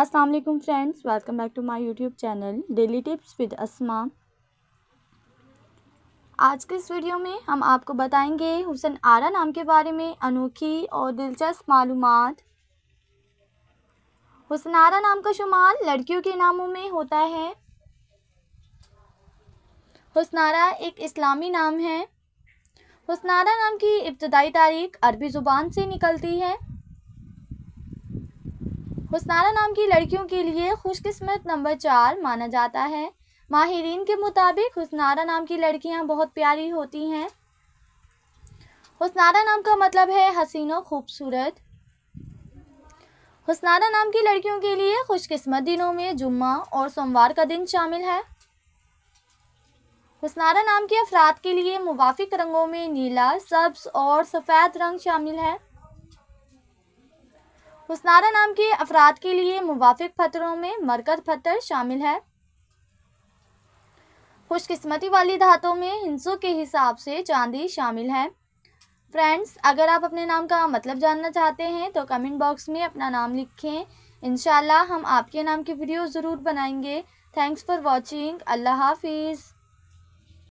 अस्सलाम वालेकुम friends welcome back to my YouTube channel daily tips with Asma आज के इस वीडियो में हम आपको बताएंगे हुसन आरा नाम के बारे में अनोखी और दिलचस्प मालूम हुसन आरा नाम का शुमार लड़कियों के नामों में होता है हुसनारा एक इस्लामी नाम है हुसनारा नाम की इब्तदाई तारीख अरबी ज़ुबान से निकलती है हुसनारा नाम की लड़कियों के लिए खुशकिस्मत नंबर चार माना जाता है माहरीन के मुताबिक हुसनारा नाम की लड़कियां बहुत प्यारी होती हैं हुसनारा नाम का मतलब है हसीन और खूबसूरत हुसनारा नाम की लड़कियों के लिए खुशकिस्मत दिनों में जुम्मा और सोमवार का दिन शामिल है हुसनारा नाम के अफराद के लिए मुवाफिक रंगों में नीला सब्ज और सफ़ेद रंग शामिल है हुसनारा नाम के अफराद के लिए मुवाफिक पत्थरों में मरकज पत्थर शामिल है खुशकस्मती वाली धातों में हिंसों के हिसाब से चांदी शामिल है फ्रेंड्स अगर आप अपने नाम का मतलब जानना चाहते हैं तो कमेंट बॉक्स में अपना नाम लिखें इन हम आपके नाम की वीडियो ज़रूर बनाएंगे थैंक्स फॉर वॉचिंग अल्लाह हाफिज़